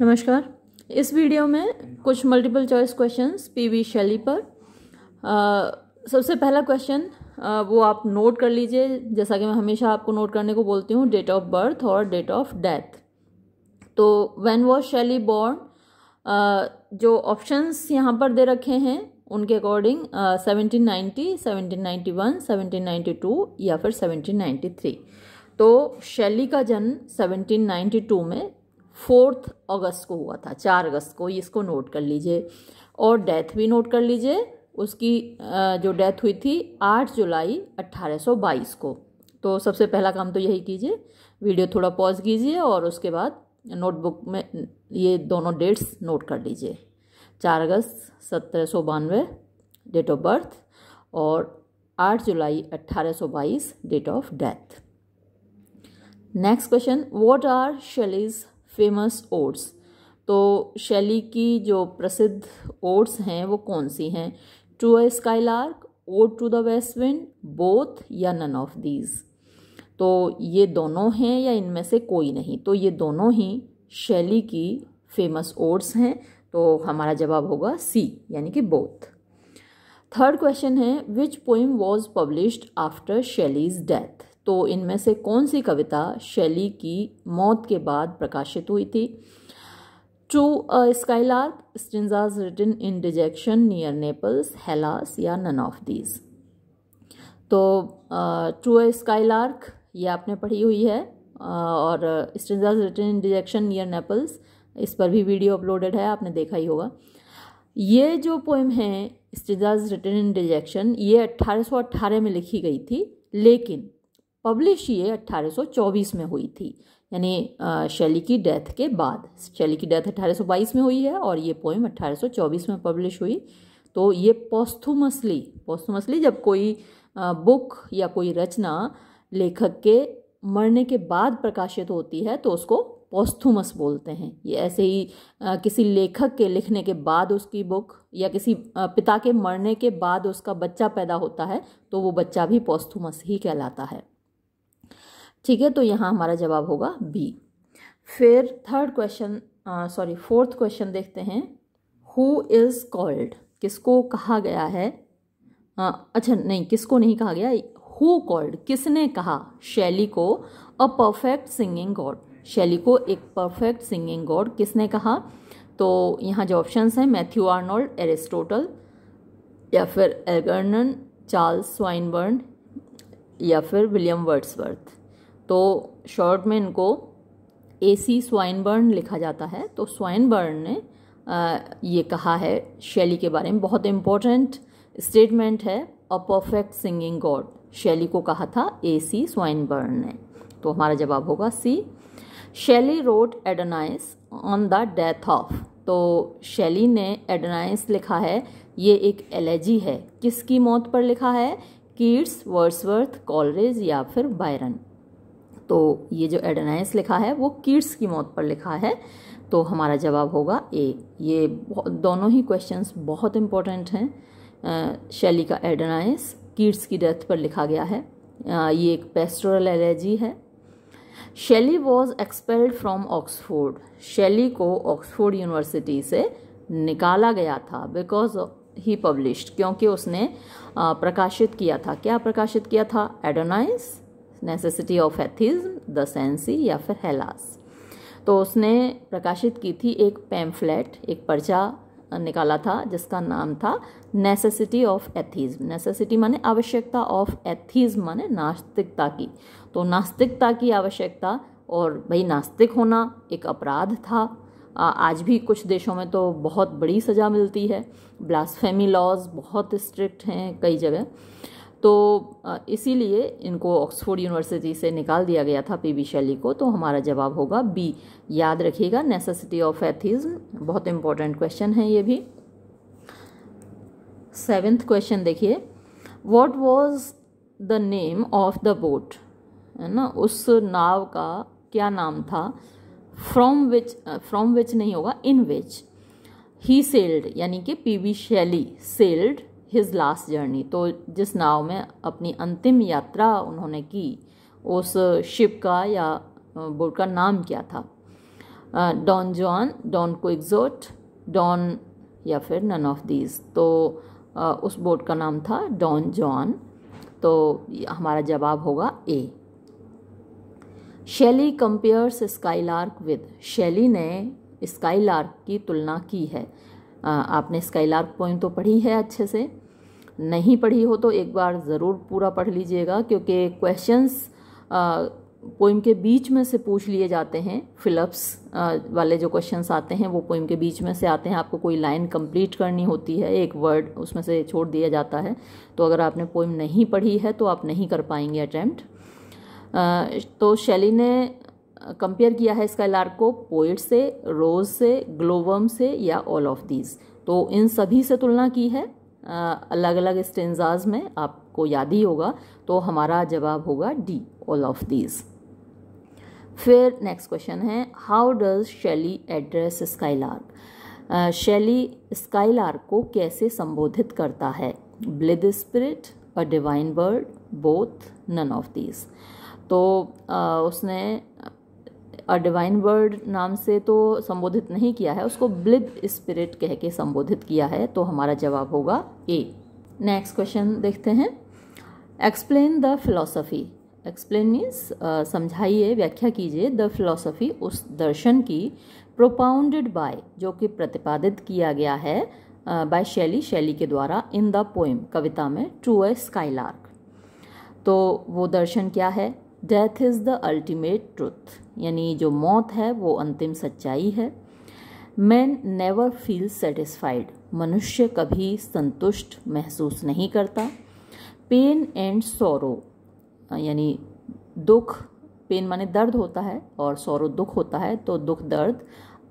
नमस्कार इस वीडियो में कुछ मल्टीपल चॉइस क्वेश्चंस पीवी शैली पर आ, सबसे पहला क्वेश्चन वो आप नोट कर लीजिए जैसा कि मैं हमेशा आपको नोट करने को बोलती हूँ डेट ऑफ बर्थ और डेट ऑफ डेथ तो व्हेन वॉज शैली बॉर्न जो ऑप्शंस यहाँ पर दे रखे हैं उनके according seventeen ninety seventeen ninety one seventeen ninety two या फिर सेवनटीन नाइन्टी थ्री तो शैली का जन्म टू में फोर्थ अगस्त को हुआ था चार अगस्त को इसको नोट कर लीजिए और डेथ भी नोट कर लीजिए उसकी जो डेथ हुई थी आठ जुलाई बाईस को तो सबसे पहला काम तो यही कीजिए वीडियो थोड़ा पॉज कीजिए और उसके बाद नोटबुक में ये दोनों डेट्स नोट कर लीजिए चार अगस्त सत्रह सौ बानवे डेट ऑफ बर्थ और आठ जुलाई अट्ठारह सौ बाईस date of death next question what are Shelley's famous odes तो शैली की जो प्रसिद्ध ओट्स हैं वो कौन सी हैं to a skylark ode to the west wind both या नन ऑफ दीज तो ये दोनों हैं या इनमें से कोई नहीं तो ये दोनों ही शैली की फेमस ओट्स हैं तो हमारा जवाब होगा सी यानी कि बोथ थर्ड क्वेश्चन है which poem was published after Shelley's death तो इनमें से कौन सी कविता शैली की मौत के बाद प्रकाशित हुई थी to skylark stanzas written in dejection near Naples Hellas या नन ऑफ दीज तो टू अ स्काईलार्क ये आपने पढ़ी हुई है uh, और stanzas written in dejection near Naples इस पर भी वीडियो अपलोडेड है आपने देखा ही होगा ये जो पोइम है स्टिजाज रिटन इन डिजेक्शन ये अट्ठारह सौ अट्ठारह में लिखी गई थी लेकिन पब्लिश ये 1824 में हुई थी यानी शैली की डेथ के बाद शैली की डेथ 1822 में हुई है और ये पोइम 1824 में पब्लिश हुई तो ये पोस्थुमसली पोस्थुमसली जब कोई बुक या कोई रचना लेखक के मरने के बाद प्रकाशित होती है तो उसको पोस्थुमस बोलते हैं ये ऐसे ही आ, किसी लेखक के लिखने के बाद उसकी बुक या किसी आ, पिता के मरने के बाद उसका बच्चा पैदा होता है तो वो बच्चा भी पोस्थुमस ही कहलाता है ठीक है तो यहाँ हमारा जवाब होगा बी फिर third question sorry fourth question देखते हैं हु इज़ कॉल्ड किसको कहा गया है uh, अच्छा नहीं किसको नहीं कहा गया हु कॉल्ड किसने कहा शैली को अ परफेक्ट सिंगिंग गॉड शैली को एक परफेक्ट सिंगिंग गॉड किसने कहा तो यहाँ जो ऑप्शंस हैं मैथ्यू आर्नोल्ड एरिस्टोटल या फिर एगर्न चार्ल्स स्वाइनबर्न या फिर विलियम वर्ड्सवर्थ तो शॉर्ट में इनको ए सी स्वाइनबर्न लिखा जाता है तो स्वाइनबर्न ने आ, ये कहा है शैली के बारे में बहुत इम्पोर्टेंट स्टेटमेंट है अ परफेक्ट सिंगिंग गॉड शैली को कहा था ए सी स्वाइनबर्न ने तो हमारा जवाब होगा C Shelley wrote Adonais on the death of तो शैली ने एडनाइस लिखा है ये एक एलर्जी है किसकी मौत पर लिखा है कीट्स वर्सवर्थ कॉलरेज या फिर बायरन तो ये जो एडेनाइस लिखा है वो कीट्स की मौत पर लिखा है तो हमारा जवाब होगा ए ये दोनों ही क्वेश्चंस बहुत इम्पोर्टेंट हैं शैली का एडेनाइस कीट्स की डेथ पर लिखा गया है ये एक पेस्टोरल एलर्जी है शैली वॉज एक्सपेल्ड फ्रॉम ऑक्सफोर्ड शैली को ऑक्सफोर्ड यूनिवर्सिटी से निकाला गया था बिकॉज ही पब्लिश क्योंकि उसने प्रकाशित किया था क्या प्रकाशित किया था Adonais necessity of atheism the Cenci या फिर हेलास तो उसने प्रकाशित की थी एक पैम्फलेट एक पर्चा निकाला था जिसका नाम था नेसेसिटी ऑफ एथिज्म नेसेसिटी माने आवश्यकता ऑफ एथिज्म माने नास्तिकता की तो नास्तिकता की आवश्यकता और भाई नास्तिक होना एक अपराध था आज भी कुछ देशों में तो बहुत बड़ी सज़ा मिलती है ब्लास्फेमी लॉज बहुत स्ट्रिक्ट हैं कई जगह तो इसीलिए इनको ऑक्सफोर्ड यूनिवर्सिटी से निकाल दिया गया था पीवी शैली को तो हमारा जवाब होगा बी याद रखिएगा नेसेसिटी ऑफ एथिज्म बहुत इंपॉर्टेंट क्वेश्चन है ये भी सेवेंथ क्वेश्चन देखिए what was the name of the boat है ना उस नाव का क्या नाम था फ्रॉम विच फ्रॉम विच नहीं होगा इन विच ही सेल्ड यानी कि P V Shelley sailed his last journey तो जिस नाव में अपनी अंतिम यात्रा उन्होंने की उस शिप का या बोर्ड का नाम क्या था डॉन जॉन डॉन को एग्जोट डॉन या फिर नन ऑफ दीज तो आ, उस बोट का नाम था डॉन जॉन तो हमारा जवाब होगा ए शैली कंपेयर्स लार्क विद शैली ने स्काई लार्क की तुलना की है आपने स्काईलार्क पोइम तो पढ़ी है अच्छे से नहीं पढ़ी हो तो एक बार ज़रूर पूरा पढ़ लीजिएगा क्योंकि क्वेश्चंस पोइम के बीच में से पूछ लिए जाते हैं फिलअप्स वाले जो क्वेश्चंस आते हैं वो पोइम के बीच में से आते हैं आपको कोई लाइन कंप्लीट करनी होती है एक वर्ड उसमें से छोड़ दिया जाता है तो अगर आपने पोइम नहीं पढ़ी है तो आप नहीं कर पाएंगे अटैम्प्ट तो शैली ने कंपेयर किया है इसका लार्क को पोइट से रोज से ग्लोवम से या ऑल ऑफ दीज तो इन सभी से तुलना की है अलग अलग स्टेंजाज में आपको याद ही होगा तो हमारा जवाब होगा डी ऑल ऑफ दीज फिर नेक्स्ट क्वेश्चन है how does Shelley address skylark Shelley skylark को कैसे संबोधित करता है ब्लिद स्पिरिट तो, a divine bird both none of these तो आ, उसने डिवाइन वर्ड नाम से तो संबोधित नहीं किया है उसको ब्लिद स्पिरिट कह के संबोधित किया है तो हमारा जवाब होगा ए नेक्स्ट क्वेश्चन देखते हैं explain the philosophy explain means समझाइए व्याख्या कीजिए द फिलोसफी उस दर्शन की प्रोपाउंडेड बाय जो कि प्रतिपादित किया गया है बाय शैली शैली के द्वारा इन द पोइम कविता में ट्रू ए स्काईलार्क तो वो दर्शन क्या है death is the ultimate truth यानी जो मौत है वो अंतिम सच्चाई है मैन नेवर फील सेटिस्फाइड मनुष्य कभी संतुष्ट महसूस नहीं करता पेन एंड सोरो यानी दुख पेन माने दर्द होता है और सोरो दुख होता है तो दुख दर्द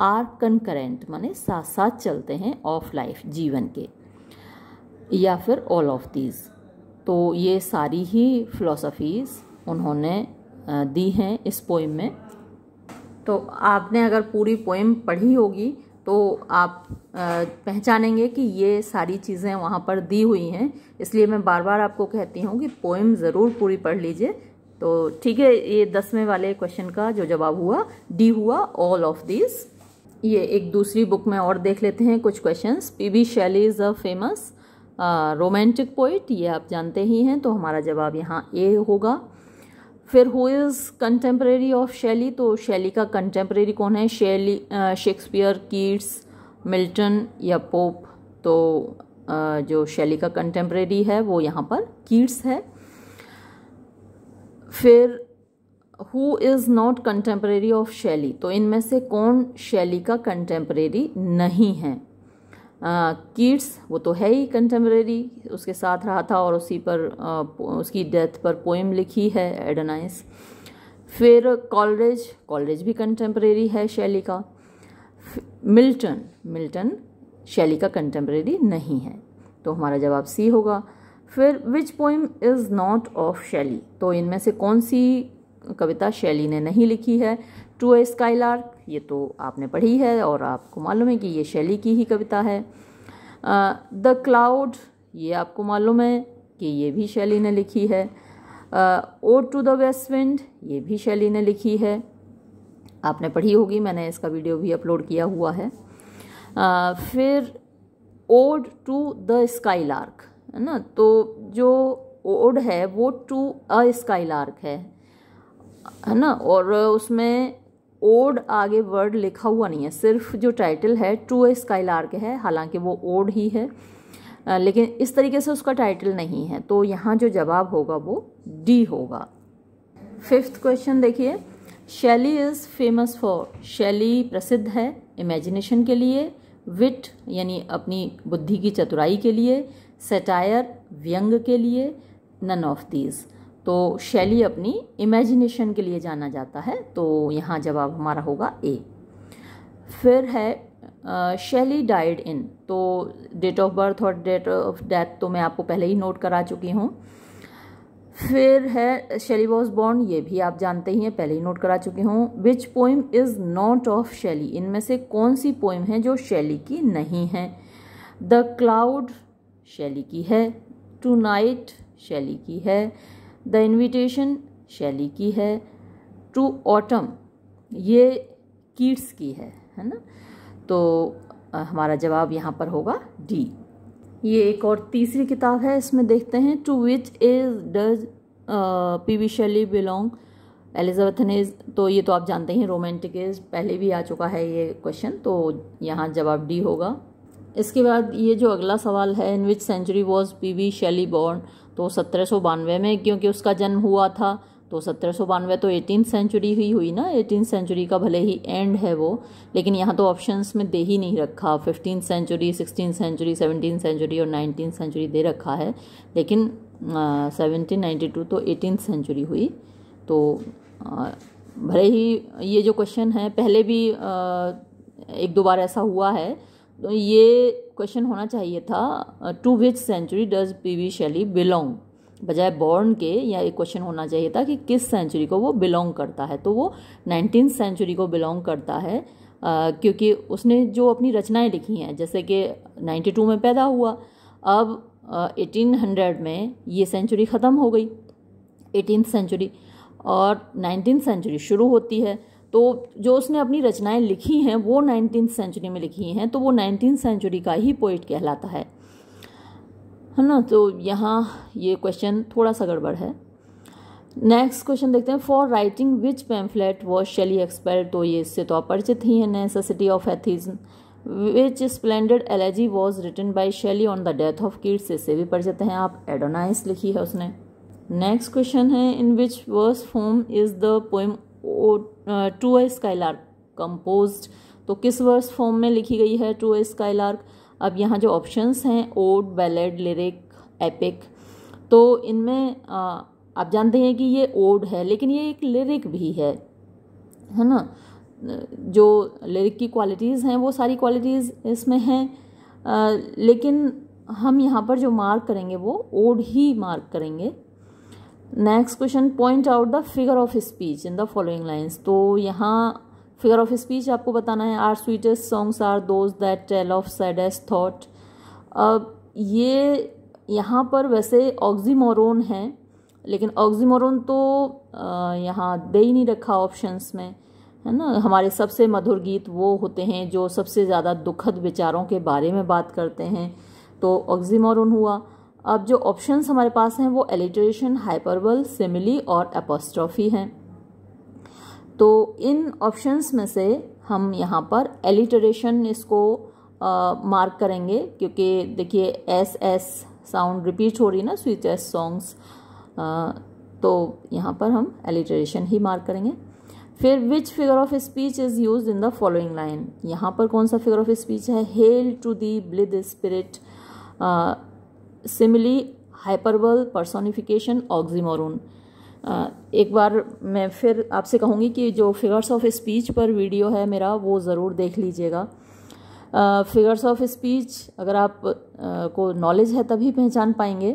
आर कनकरेंट माने साथ साथ चलते हैं ऑफ लाइफ जीवन के या फिर ऑल ऑफ दीज तो ये सारी ही फिलोसफीज़ उन्होंने दी हैं इस पोइम में तो आपने अगर पूरी पोइम पढ़ी होगी तो आप पहचानेंगे कि ये सारी चीज़ें वहाँ पर दी हुई हैं इसलिए मैं बार बार आपको कहती हूँ कि पोइम ज़रूर पूरी पढ़ लीजिए तो ठीक है ये दसवें वाले क्वेश्चन का जो जवाब हुआ डी हुआ ऑल ऑफ दिस ये एक दूसरी बुक में और देख लेते हैं कुछ questions P B Shelley is a famous romantic poet ये आप जानते ही हैं तो हमारा जवाब यहाँ ए होगा फिर who is contemporary of Shelley तो शैली का कंटेम्प्रेरी कौन है शैली शेक्सपियर कीट्स मिल्टन या पोप तो आ, जो शैली का कंटेम्प्रेरी है वो यहाँ पर कीट्स है फिर who is not contemporary of Shelley तो इनमें से कौन शैली का कंटेम्प्रेरी नहीं है कीट्स वो तो है ही कंटेम्प्रेरी उसके साथ रहा था और उसी पर आ, उसकी डेथ पर पोइम लिखी है एडनाइस फिर कॉलरेज कॉलरेज भी कंटेम्प्रेरी है शैली का मिल्टन मिल्टन शैली का कंटेम्प्रेरी नहीं है तो हमारा जवाब सी होगा फिर which poem is not of Shelley तो इनमें से कौन सी कविता शैली ने नहीं लिखी है टू ए स्काईलार्क ये तो आपने पढ़ी है और आपको मालूम है कि ये शैली की ही कविता है द क्लाउड ये आपको मालूम है कि ये भी शैली ने लिखी है ode to the west wind ये भी शैली ने लिखी है आपने पढ़ी होगी मैंने इसका वीडियो भी अपलोड किया हुआ है uh, फिर ode to the skylark है ना तो जो ओड है वो टू अ स्काई लार्क है है ना और उसमें ओड आगे वर्ड लिखा हुआ नहीं है सिर्फ जो टाइटल है टू ए स्काईलार्क है हालांकि वो ओड ही है लेकिन इस तरीके से उसका टाइटल नहीं है तो यहाँ जो जवाब होगा वो डी होगा फिफ्थ क्वेश्चन देखिए शैली इज़ फेमस फॉर शैली प्रसिद्ध है इमेजिनेशन के लिए विट यानी अपनी बुद्धि की चतुराई के लिए सेटायर व्यंग के लिए नन ऑफ दीज तो शैली अपनी इमेजिनेशन के लिए जाना जाता है तो यहाँ जवाब हमारा होगा ए फिर है शैली डाइड इन तो डेट ऑफ बर्थ और डेट ऑफ डेथ तो मैं आपको पहले ही नोट करा चुकी हूँ फिर है शैली वॉज बॉर्न ये भी आप जानते ही हैं पहले ही नोट करा चुकी हूँ which poem is not of Shelley इनमें से कौन सी पोइम है जो शैली की नहीं है द क्लाउड शैली की है टू नाइट शैली की है द इनविटेशन शैली की है टू ऑटम ये कीट्स की है है ना तो हमारा जवाब यहाँ पर होगा डी ये एक और तीसरी किताब है इसमें देखते हैं to which is does P V Shelley belong Elizabethan तो ये तो आप जानते ही रोमांटिक इज पहले भी आ चुका है ये क्वेश्चन तो यहाँ जवाब डी होगा इसके बाद ये जो अगला सवाल है in which century was P V Shelley born तो सत्रह बानवे में क्योंकि उसका जन्म हुआ था तो सत्रह बानवे तो एटीन सेंचुरी ही हुई ना एटीन सेंचुरी का भले ही एंड है वो लेकिन यहाँ तो ऑप्शंस में दे ही नहीं रखा fifteen century sixteen century seventeen century और नाइनटीन सेंचुरी दे रखा है लेकिन सेवनटीन नाइन्टी टू तो एटीन सेंचुरी हुई तो आ, भले ही ये जो क्वेश्चन है पहले भी आ, एक दो बार ऐसा हुआ है तो ये क्वेश्चन होना चाहिए था to which century does P V Shelley belong बजाय बॉर्न के या एक क्वेश्चन होना चाहिए था कि किस सेंचुरी को वो बिलोंग करता है तो वो नाइनटीन सेंचुरी को बिलोंग करता है आ, uh, क्योंकि उसने जो अपनी रचनाएं लिखी हैं जैसे कि नाइन्टी टू में पैदा हुआ अब एटीन uh, हंड्रेड में ये सेंचुरी ख़त्म हो गई एटीन सेंचुरी और नाइनटीन सेंचुरी शुरू होती है तो जो उसने अपनी रचनाएं लिखी हैं वो नाइनटीन सेंचुरी में लिखी हैं तो वो नाइनटीन सेंचुरी का ही पोइट कहलाता है है ना तो यहाँ ये क्वेश्चन थोड़ा सा गड़बड़ है नेक्स्ट क्वेश्चन देखते हैं for writing which pamphlet was Shelley expelled तो ये इससे तो आप परिचित ही हैं necessity of atheism which splendid elegy was written by Shelley on the death of Keats इससे भी परिचित हैं आप एडोनाइस लिखी है उसने नेक्स्ट क्वेश्चन है in which verse form is the poem ode to a skylark composed तो किस वर्स फॉर्म में लिखी गई है टू ए स्काईलार्क अब यहाँ जो ऑप्शंस हैं ओड बैलेड लिरिक एपिक तो इनमें आप जानते हैं कि ये ओड है लेकिन ये एक लिरिक भी है है ना जो लिरिक की क्वालिटीज़ हैं वो सारी क्वालिटीज़ इसमें हैं लेकिन हम यहाँ पर जो मार्क करेंगे वो ओड ही मार्क करेंगे next question point out the figure of speech in the following lines तो यहाँ फिगर ऑफ स्पीच आपको बताना है our sweetest songs are those that tell of saddest thought अब ये यहाँ पर वैसे ऑक्जीमोरोन है लेकिन ऑक्जीमोरोन तो यहाँ दे ही नहीं रखा ऑप्शंस में है ना हमारे सबसे मधुर गीत वो होते हैं जो सबसे ज़्यादा दुखद विचारों के बारे में बात करते हैं तो ऑक्जीमोरोन हुआ अब जो ऑप्शंस हमारे पास हैं वो एलिट्रेशन हाइपरबल सिमिली और एपोस्ट्रॉफी हैं तो इन ऑप्शंस में से हम यहाँ पर एलिटरेशन इसको मार्क करेंगे क्योंकि देखिए एस एस साउंड रिपीट हो रही है ना स्वीट एस सॉन्ग्स तो यहाँ पर हम एलिटरेशन ही मार्क करेंगे फिर which figure of speech is use in the following line यहाँ पर कौन सा फिगर ऑफ स्पीच है hail to thee blithe spirit simile hyperbole personification oxymoron एक बार मैं फिर आपसे कहूँगी कि जो फिगर्स ऑफ स्पीच पर वीडियो है मेरा वो ज़रूर देख लीजिएगा फिगर्स ऑफ स्पीच अगर आप uh, को नॉलेज है तभी पहचान पाएंगे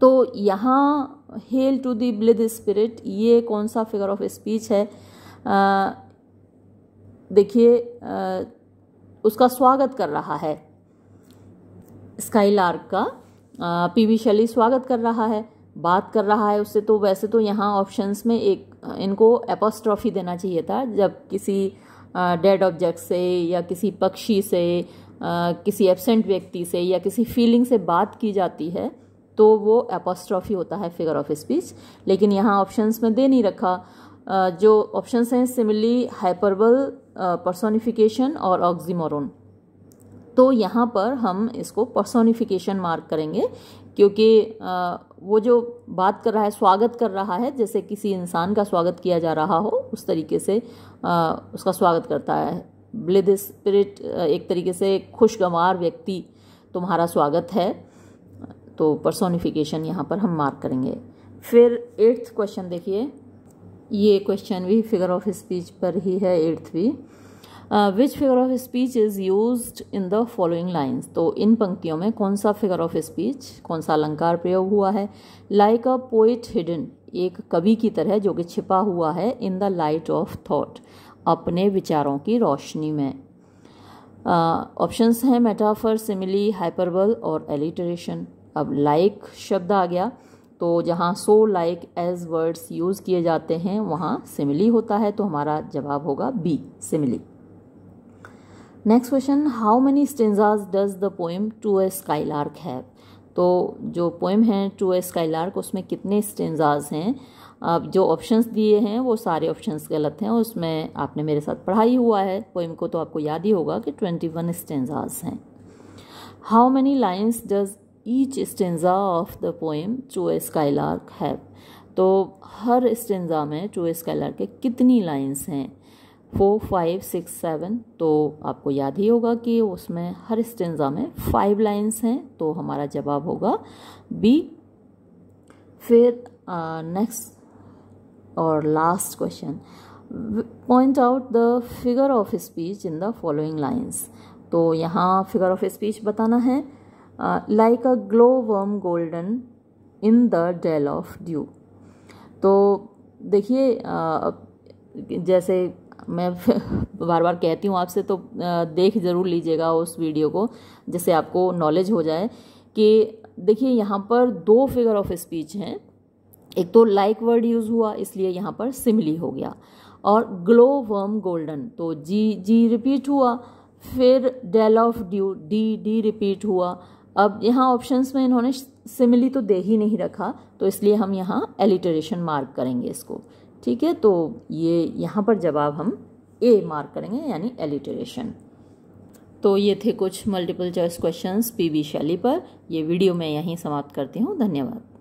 तो यहाँ hail to thee blithe spirit ये कौन सा फिगर ऑफ स्पीच है देखिए उसका स्वागत कर रहा है स्काईलार्क का पीवी शैली स्वागत कर रहा है बात कर रहा है उससे तो वैसे तो यहाँ ऑप्शंस में एक इनको एपोस्ट्रॉफी देना चाहिए था जब किसी डेड ऑब्जेक्ट से या किसी पक्षी से किसी एबसेंट व्यक्ति से या किसी फीलिंग से बात की जाती है तो वो एपोस्ट्रॉफी होता है फिगर ऑफ स्पीच लेकिन यहाँ ऑप्शंस में दे नहीं रखा जो ऑप्शंस हैं सिमिली हाइपरबल पर्सोनिफिकेशन और ऑक्सीमोरोन तो यहाँ पर हम इसको पर्सोनिफिकेशन मार्क करेंगे क्योंकि वो जो बात कर रहा है स्वागत कर रहा है जैसे किसी इंसान का स्वागत किया जा रहा हो उस तरीके से उसका स्वागत करता है ब्लिद स्पिरिट एक तरीके से खुशगवार व्यक्ति तुम्हारा स्वागत है तो पर्सोनिफिकेशन यहाँ पर हम मार्क करेंगे फिर एट्थ क्वेश्चन देखिए ये क्वेश्चन भी फिगर ऑफ स्पीच पर ही है एट्थ भी which figure of speech is use in the following lines तो इन पंक्तियों में कौन सा फिगर ऑफ स्पीच कौन सा अलंकार प्रयोग हुआ है लाइक अ पोइट हिडन एक कवि की तरह जो कि छिपा हुआ है in the light of thought अपने विचारों की रोशनी में ऑप्शंस uh, हैं मेटाफर सिमिली हाइपरबल और एलिटरेशन अब लाइक like शब्द आ गया तो जहाँ so like as words use किए जाते हैं वहाँ सिमिली होता है तो हमारा जवाब होगा B simile next question how many stanzas does the poem to a skylark है तो जो पोएम है टू ए स्काईलार्क उसमें कितने स्टेंजाज हैं अब जो ऑप्शंस दिए हैं वो सारे ऑप्शंस गलत हैं उसमें आपने मेरे साथ पढ़ाई हुआ है पोएम को तो आपको याद ही होगा कि ट्वेंटी वन स्टेंजाज हैं how many lines does each stanza of the poem to a skylark है तो हर स्टेंजा में टू ए स्काईलार्क के कितनी लाइन्स हैं फोर फाइव सिक्स सेवन तो आपको याद ही होगा कि उसमें हर स्टेंजा में फाइव लाइन्स हैं तो हमारा जवाब होगा बी फिर नेक्स्ट और last question point out the figure of speech in the following lines तो यहाँ फिगर ऑफ स्पीच बताना है like a glow worm golden in the dell of dew तो देखिए जैसे मैं बार बार कहती हूँ आपसे तो देख ज़रूर लीजिएगा उस वीडियो को जिससे आपको नॉलेज हो जाए कि देखिए यहाँ पर दो फिगर ऑफ स्पीच हैं एक तो लाइक वर्ड यूज़ हुआ इसलिए यहाँ पर सिमली हो गया और ग्लो वर्म गोल्डन तो जी जी रिपीट हुआ फिर dell of dew D D repeat हुआ अब यहाँ ऑप्शंस में इन्होंने सिमली तो दे ही नहीं रखा तो इसलिए हम यहाँ एलिटरेशन मार्क करेंगे इसको ठीक है तो ये यहाँ पर जवाब हम ए मार्क करेंगे यानी एलिटरेशन तो ये थे कुछ multiple choice questions P V Shelley पर ये वीडियो मैं यहीं समाप्त करती हूँ धन्यवाद